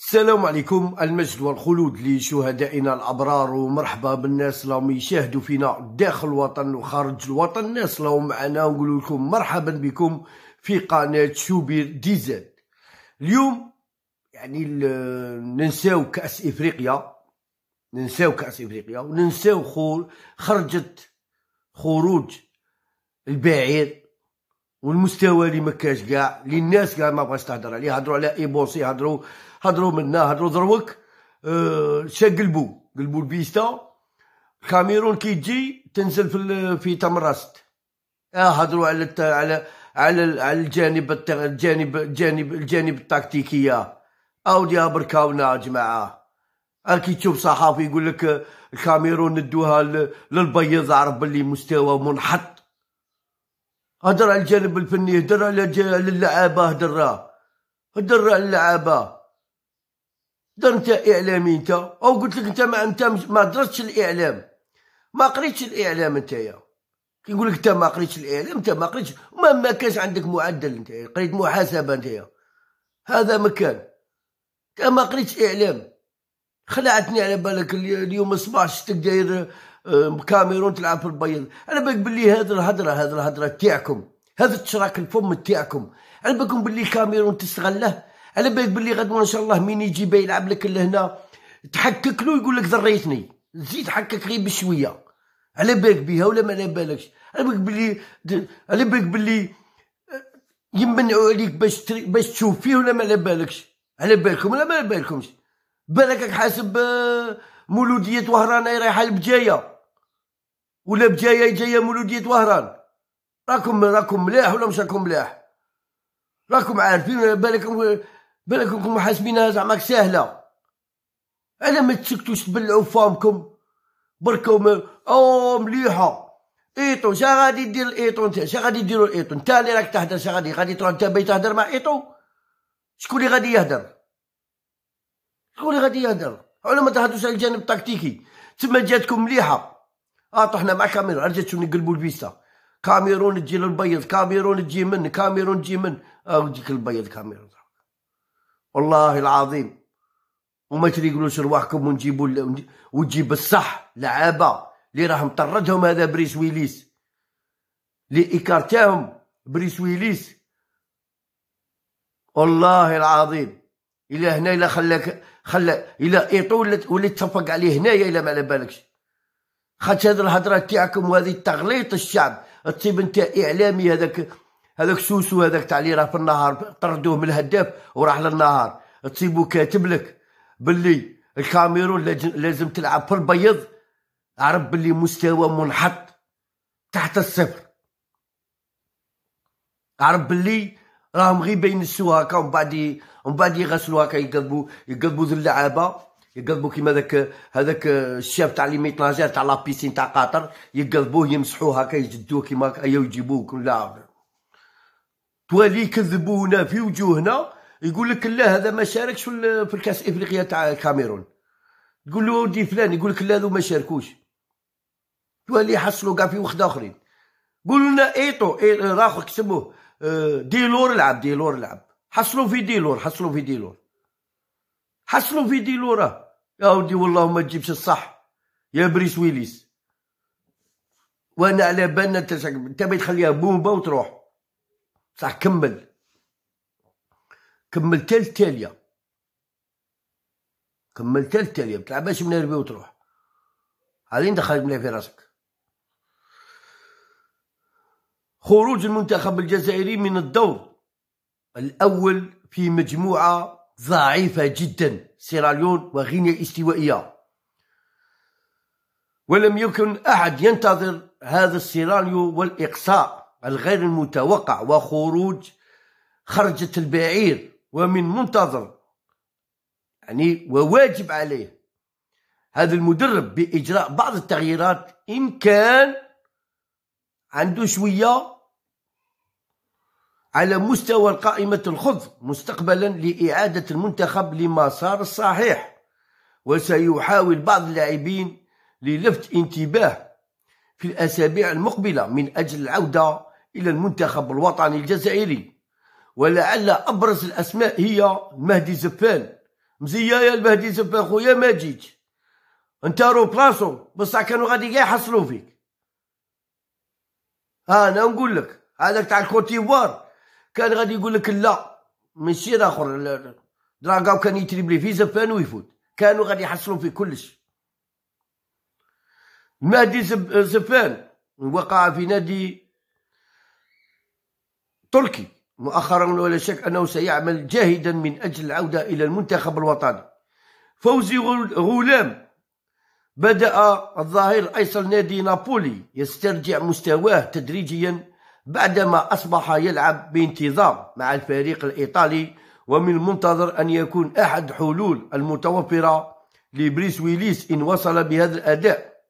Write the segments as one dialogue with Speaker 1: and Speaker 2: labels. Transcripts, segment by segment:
Speaker 1: السلام عليكم المجد والخلود لشهدائنا الابرار ومرحبا بالناس اللي يشاهدوا فينا داخل الوطن وخارج الوطن الناس اللي معنا ونقول لكم مرحبا بكم في قناه شوبير ديزل اليوم يعني ننساو كاس افريقيا ننساو كاس افريقيا وننساو خرجت خروج البعير والمستوى اللي ما كاش كاع اللي الناس كاع ما بغاش تهضر عليه هضروا على ايبوسي هضروا هضروا منا هضروا دروك أه شا قلبوا قلبوا البيستا الكاميرون كي تجي تنزل في في تمرست اه هضروا على الت... على على على الجانب الت... الجانب الجانب الجانب التكتيكيه اودي بركاونا يا جماعه آه، كي تشوف صحافي يقول لك آه، الكاميرون ندوها للبيض عرب اللي مستوى منحط على الجانب الفني هدر للعابه هدر على اللعابة هدر انت اعلامي انت او قلت لك انت ما انت ما درتش الاعلام ما قريتش الاعلام نتايا يقول لك انت ما قريتش الاعلام انت ما قريتش ما ما كانش عندك معدل انت قريت محاسبه انت هذا مكان انت ما قريتش اعلام خلعتني على بالك اليوم الصباح شفتك داير كاميرون تلعب في البيض انا بالك بلي هذه الهضره هذه الهضره تاعكم هذا تشراك الفم تاعكم على بالكم بلي كاميرون تستغله على بالك بلي غدوه ان شاء الله مين يجي با يلعب لك لهنا تحكك له يقول لك ذريتني زيد حكك غير بشويه على بالك بها ولا ما على بالكش على بالك بلي على بالك بلي يمنعوا عليك باش باش تشوف فيه ولا ما على بالكش على بالكم ولا ما على بالكمش بالك حاسب أه، مولوديه وهران اي رايحه لبجايه ولا بجايه جايه مولوديه وهران راكم راكم ملاح ولا مش راكم ملاح راكم عارفين بالكم بالكم حاسبينها زعما ساهله انا ما تسكتوش تبلعوا فامكم بركم او مليحه ايطو شا غادي دير الايطو انت شا غادي ديروا الايطو انت اللي راك تهدر شا غادي غادي تروح انت باي تهدر مع ايطو شكون اللي غادي يهدر شكون اللي غادي يهدر على ما تهدوش على الجانب التكتيكي تما جاتكم مليحه اه طحنا مع كاميرون رجعتوا نقلبوا البيستا كاميرون تجي للبيض كاميرون تجي من كاميرون تجي من اه وتجيك البيض كاميرون والله العظيم وما تريقلوش رواحكم ونجيبوا ال... ونجيب الصح لعابه اللي راه مطردهم هذا بريس ويليس اللي ايكارتاهم بريس ويليس والله العظيم الى هنا الى خلاك خلى الى ايطو ولا تفق عليه هنايا الى ما على بالكش خاطش هذه الهضره تاعكم وهذه تغليط الشعب تصيب انت اعلامي هذاك هذاك سوسو هذاك تاع اللي راه في النهار طردوه من الهداف وراح للنهار تصيبو كاتب لك باللي الكاميرون لازم تلعب في البيض عرف باللي مستوى منحط تحت الصفر عرب باللي راهم غير بينسوا هكا ومن بعد ومن بعد يغسلوا هكا يقلبوا يقلبوا ذو اللعابه يقلبوا كيما ذاك هذاك الشاب تاع لي ميتناجير تاع لابيسين تاع قطر يقلبوه يمسحوه هكا يجدوه كيما هكا يجيبوه لا توالي يكذبونا في وجوهنا يقول لك لا هذا ما شاركش في الكاس افريقيا تاع الكاميرون تقول له ودي فلان يقول لك لا هذو ما شاركوش توالي يحصلوا كاع في وخد اخرين قولوا لنا ايطو إيه راخو كسبوه ديلور لعب ديلور لعب حصلوا في ديلور حصلوا في ديلور حصلوا في ديلوره يا ودي والله ما تجيبش الصح يا بريس ويليس وانا على بالنا انت انت تخليها بومبا وتروح صح كمل كمل تال تاليه كمل تال تاليه ما تلعبهاش من ربي وتروح هذه دخلت خارج من في راسك خروج المنتخب الجزائري من الدور الأول في مجموعة ضعيفة جدا سيراليون وغينيا الاستوائية ولم يكن أحد ينتظر هذا السيناريو والإقصاء الغير المتوقع وخروج خرجة البعير ومن منتظر يعني وواجب عليه هذا المدرب بإجراء بعض التغييرات إن كان عنده شوية على مستوى القائمة الخضر مستقبلا لإعادة المنتخب لمسار الصحيح وسيحاول بعض اللاعبين للفت انتباه في الأسابيع المقبلة من أجل العودة إلى المنتخب الوطني الجزائري ولعل أبرز الأسماء هي مهدي زفان مزيا يا المهدي زفان خويا ما جيت انت رو بلاصو بصح كانوا غادي يحصلوا فيك انا نقول لك هذاك تاع الكوتيفوار كان غادي يقول لك لا ماشي اخر دراغاو كان يتريبلي في زفان ويفوت كانوا غادي يحصلوا في كلش المهدي زفان وقع في نادي تركي مؤخرا ولا شك انه سيعمل جاهدا من اجل العوده الى المنتخب الوطني فوزي غلام بدأ الظهير ايصل نادي نابولي يسترجع مستواه تدريجيا بعدما أصبح يلعب بانتظام مع الفريق الإيطالي ومن المنتظر أن يكون أحد حلول المتوفرة لبريس ويليس إن وصل بهذا الأداء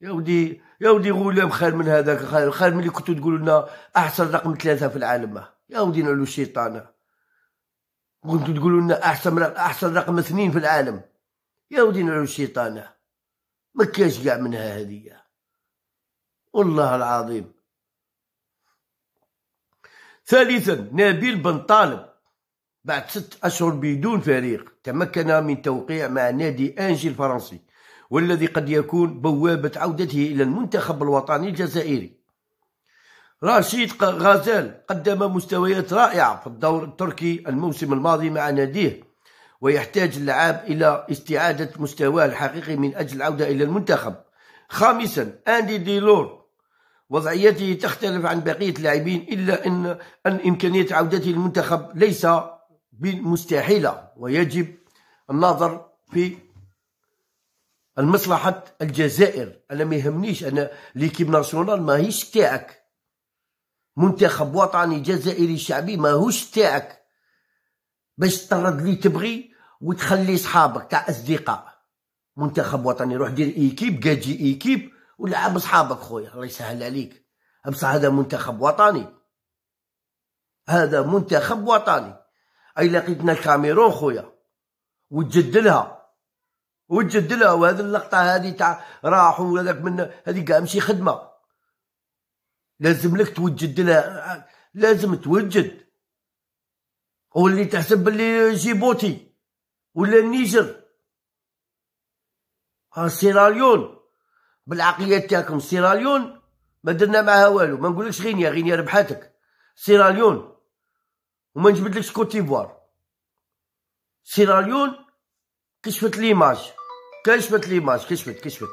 Speaker 1: يودي يودي يا غلام خير من هذاك خير, خير من اللي كنتوا تقولوا لنا أحسن رقم ثلاثة في العالم يا ودي نعلو الشيطانة كنتوا تقولوا لنا أحسن أحسن رقم اثنين في العالم يا ودي نعلو الشيطانة ما كاش قاع منها هذه والله العظيم ثالثا نبيل بن طالب بعد ست أشهر بدون فريق تمكن من توقيع مع نادي أنجي الفرنسي والذي قد يكون بوابة عودته إلى المنتخب الوطني الجزائري رشيد غازال قدم مستويات رائعة في الدور التركي الموسم الماضي مع ناديه ويحتاج اللعاب إلى استعادة مستواه الحقيقي من أجل العودة إلى المنتخب خامسا أندي ديلور وضعيته تختلف عن بقية اللاعبين إلا أن, أن إمكانية عودته للمنتخب ليس بالمستحيلة ويجب النظر في المصلحة الجزائر أنا ما يهمنيش أنا ليكيب ناسيونال ماهيش تاعك منتخب وطني جزائري شعبي ماهوش تاعك باش تطرد لي تبغي وتخلي صحابك تاع أصدقاء منتخب وطني روح دير إيكيب كاجي إيكيب ولعب بصحابك خويا الله يسهل عليك بصح هذا منتخب وطني هذا منتخب وطني اي لقيتنا الكاميرون خويا وتجدلها وتجدلها وهذه اللقطه هذه تاع راحوا هذاك من هذه كاع ماشي خدمه لازم لك لها لازم توجد واللي تحسب باللي جيبوتي ولا النيجر آه، سيراليون بالعقليه تاعكم سيراليون ما درنا معها والو ما نقولكش غينيا غينيا ربحاتك سيراليون وما نجبدلكش كوتيفوار سيراليون كشفت ليماج كشفت ليماج كشفت كشفت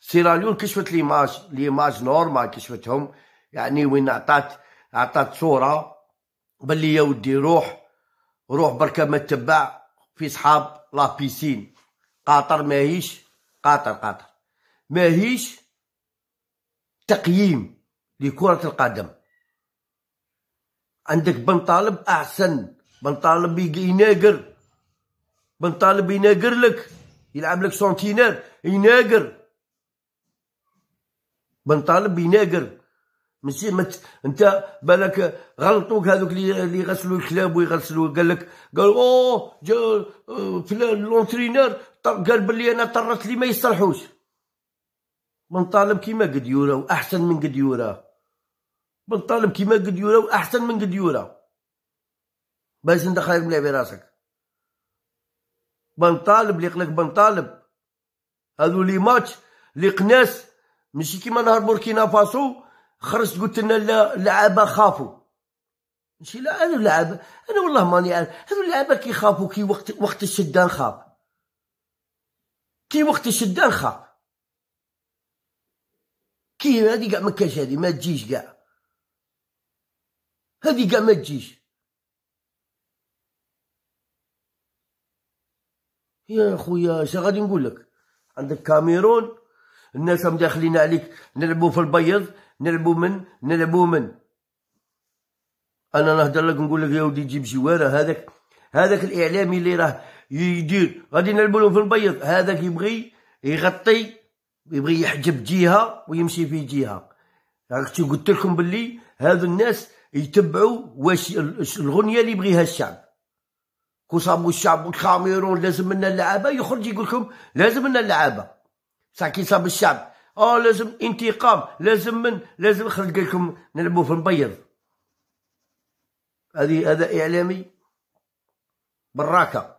Speaker 1: سيراليون كشفت ليماج ليماج نورمال كشفتهم يعني وين عطات عطات صوره بلي يا ودي روح روح بركه ما تبع في صحاب لا بيسين قطر ماهيش قطر قطر ماهيش تقييم لكرة القدم عندك بن طالب احسن بن طالب يناقر بن طالب يناقر لك يلعب لك سنتينير يناقر بن طالب يناقر ماشي مت... انت بالك غلطوك هذوك اللي غسلوا الكلاب ويغسلوا قال لك قال اوه جا آه، فلان لونترينر قال بلي انا طرت لي ما يصلحوش بنطالب كيما قديوره واحسن من قديوره بنطالب كيما قديوره واحسن من قديوره باش انت خايف ملعبي راسك بنطالب لي قلك بنطالب هذو لي ماتش لي قناس ماشي كيما نهار بوركينا فاسو خرجت قلت لنا اللعابه خافوا ماشي لا انا اللعابة انا والله ماني عارف هذو اللعابه كيخافوا كي وقت وقت الشده نخاف كي وقت الشده نخاف كي هادي كاع ما كاش هادي ما تجيش كاع هادي كاع ما تجيش يا خويا اش غادي نقول لك عندك كاميرون الناس راهم داخلين عليك نلعبوا في البيض نلعبوا من نلعبوا من انا نهضر لك نقول لك يا ودي جيب جواره هذاك هذاك الاعلامي اللي راه يدير غادي نلعبوا في البيض هذاك يبغي يغطي يبغي يحجب جهه ويمشي في جهه عرفتي قلت لكم باللي هذو الناس يتبعوا واش الغنيه اللي يبغيها الشعب كون الشعب والكاميرون لازم لنا اللعابه يخرج يقول لكم لازم لنا اللعابه بصح كي صاب الشعب اه لازم انتقام لازم من لازم خرج لكم نلعبوا في المبيض هذه هذا اعلامي براكه